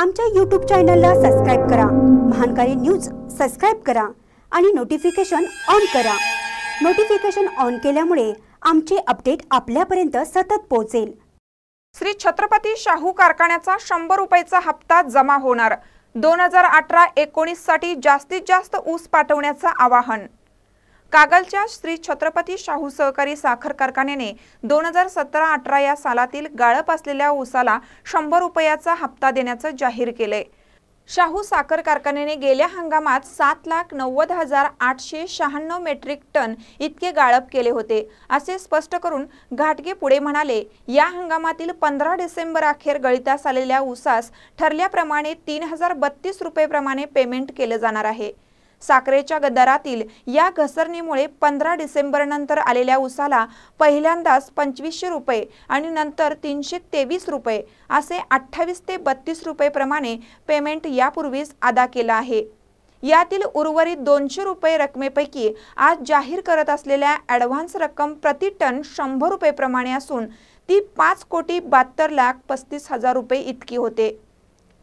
आमच्या यूट्यूब चॅनलला सबस्क्राईब करा महानकारी न्यूज सबस्क्राईब करा आणि नोटिफिकेशन ऑन करा नोटिफिकेशन ऑन केल्यामुळे आमचे अपडेट आपल्यापर्यंत सतत पोहोचेल श्री छत्रपती शाहू कारखान्याचा शंभर रुपयाचा हप्ता जमा होणार दोन हजार अठरा एकोणीससाठी जास्तीत जास्त ऊस पाठवण्याचं आवाहन कागलच्या श्री छत्रपती शाहू सहकारी साखर कारखान्याने दोन हजार सतरा अठरा या सालातील गाळप असलेल्या ऊसाला शंभर रुपयाचा हप्ता देण्याचं जाहीर केले शाहू साखर कारखान्याने गेल्या हंगामात सात लाख नव्वद हजार आठशे शहाण्णव मेट्रिक टन इतके गाळप केले होते असे स्पष्ट करून घाटगे पुढे म्हणाले या हंगामातील पंधरा डिसेंबर अखेर गळितास आलेल्या ऊसास ठरल्याप्रमाणे तीन हजार बत्तीस रुपयेप्रमाणे पेमेंट केलं जाणार आहे साखरेच्या गदारातील या घसरणीमुळे पंधरा डिसेंबरनंतर आलेल्या उसाला पहिल्यांदाच पंचवीसशे रुपये आणि नंतर तीनशे तेवीस रुपये असे अठ्ठावीस ते बत्तीस रुपयेप्रमाणे पेमेंट यापूर्वीच अदा केला आहे यातील उर्वरित दोनशे रुपये रकमेपैकी आज जाहीर करत असलेल्या ॲडव्हान्स रक्कम प्रति टन शंभर रुपयेप्रमाणे असून ती पाच कोटी बहात्तर लाख पस्तीस हजार रुपये इतकी होते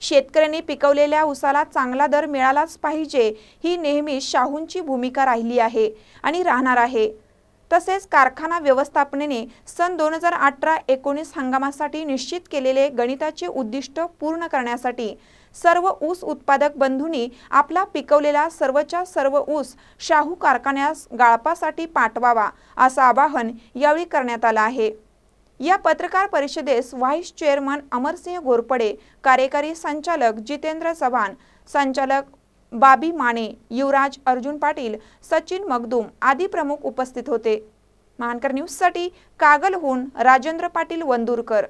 शेतकऱ्यांनी पिकवलेल्या ऊसाला चांगला दर मिळालाच पाहिजे ही नेहमी शाहूंची भूमिका राहिली आहे आणि राहणार आहे तसेच कारखाना व्यवस्थापनेने सन दोन हजार अठरा एकोणीस हंगामासाठी निश्चित केलेले गणिताचे उद्दिष्ट पूर्ण करण्यासाठी सर्व ऊस उत्पादक बंधूंनी आपला पिकवलेला सर्वच्या सर्व ऊस शाहू कारखान्यास गाळपासाठी पाठवावा असं आवाहन यावेळी करण्यात आलं आहे या पत्रकार परिषदेस व्हाईस चेअरमन अमरसिंह घोरपडे कार्यकारी संचालक जितेंद्र चव्हाण संचालक बाबी माने युवराज अर्जुन पाटील सचिन मगदूम आदी प्रमुख उपस्थित होते मानकर न्यूजसाठी कागलहून राजेंद्र पाटील वंदूरकर